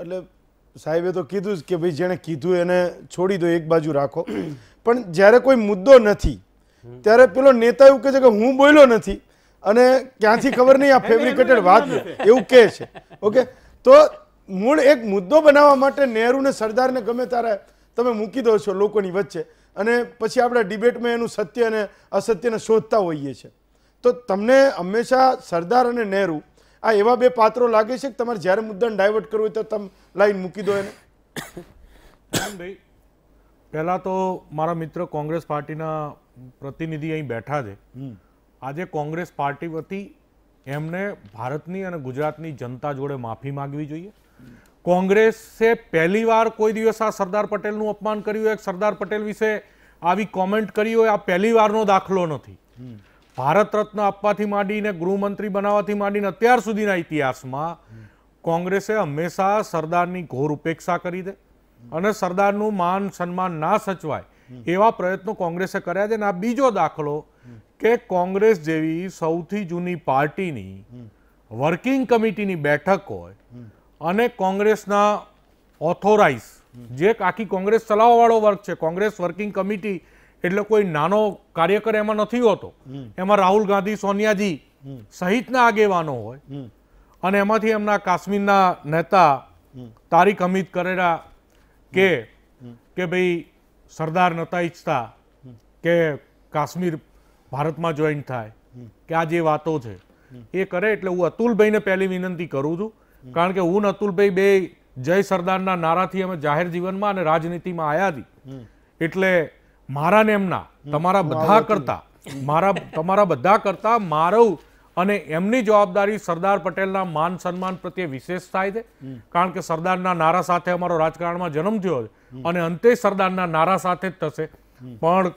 એટલે સાહેબે તો કીધું જ કે ભાઈ જેણે કીધું એને છોડી દો એક બાજુ રાખો પણ જ્યારે કોઈ મુદ્દો નથી ત્યારે પેલો નેતા એવું કહે છે કે હું બોલ્યો નથી અને ક્યાંથી ખબર નહીં આ ફેબ્રિકેટેડ વાત એવું કહે છે ઓકે તો મૂળ એક મુદ્દો બનાવવા માટે નહેરુને સરદારને ગમે ત્યારે તમે મૂકી દો છો લોકોની વચ્ચે અને પછી આપણે ડિબેટમાં એનું સત્ય અને અસત્યને શોધતા હોઈએ છીએ તો તમને હંમેશા સરદાર અને નહેરુ આ એવા બે પાત્રો લાગે છે કે તમારે જ્યારે મુદ્દાને ડાયવર્ટ કરવું હોય તો તમે લાઈન મૂકી દો એને ભાઈ પહેલાં તો મારા મિત્ર કોંગ્રેસ પાર્ટીના પ્રતિનિધિ અહીં બેઠા છે આજે કોંગ્રેસ પાર્ટી વતી એમને ભારતની અને ગુજરાતની જનતા જોડે માફી માંગવી જોઈએ કોંગ્રેસે પહેલીવાર કોઈ દિવસ આ સરદાર પટેલનું અપમાન કર્યું હોય સરદાર પટેલ વિશે આવી કોમેન્ટ કરી હોય આ પહેલીવારનો દાખલો નથી ભારત રત્ન આપવાથી માંડીને ગૃહમંત્રી બનાવવાથી માંડીને અત્યાર સુધીના ઇતિહાસમાં કોંગ્રેસે હંમેશા સરદારની ઘોર ઉપેક્ષા કરી દે અને સરદારનું માન સન્માન ના સચવાય એવા પ્રયત્નો કોંગ્રેસે કર્યા છે અને આ બીજો દાખલો કે કોંગ્રેસ જેવી સૌથી જૂની પાર્ટીની વર્કિંગ કમિટીની બેઠક હોય અને કોંગ્રેસના ઓથોરાઇઝ જે આખી કોંગ્રેસ ચલાવવાવાળો વર્ગ છે કોંગ્રેસ વર્કિંગ કમિટી એટલે કોઈ નાનો કાર્યકર એમાં નથી હોતો એમાં રાહુલ ગાંધી સોનિયાજી સહિતના આગેવાનો હોય અને એમાંથી એમના કાશ્મીરના નેતા તારીખ અમિત કરેરા કે કે ભાઈ સરદાર નહોતા ઈચ્છતા કે કાશ્મીર ભારતમાં જોઈન થાય કે આ જે વાતો છે એ કરે એટલે હું અતુલભાઈને પહેલી વિનંતી કરું છું કારણ કે હું અતુલભાઈ બે જય સરદારના નારાથી અમે જાહેર જીવનમાં અને રાજનીતિમાં આવ્યા હતી એટલે મારા ને એમના તમારા બધા કરતા મારા તમારા બધા કરતા મારવ અને એમની જવાબદારી સરદાર પટેલના માન સન્માન પ્રત્યે વિશેષ થાય છે કારણ કે સરદારના નારા સાથે અમારો રાજકારણમાં જન્મ થયો છે અને અંતે સરદારના નારા સાથે જ થશે પણ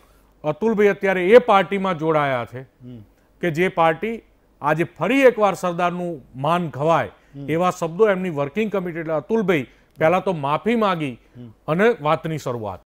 અતુલભાઈ અત્યારે એ પાર્ટીમાં જોડાયા છે કે જે પાર્ટી આજે ફરી એકવાર સરદારનું માન ઘવાય એવા શબ્દો એમની વર્કિંગ કમિટી એટલે અતુલભાઈ પહેલા તો માફી માગી અને વાતની શરૂઆત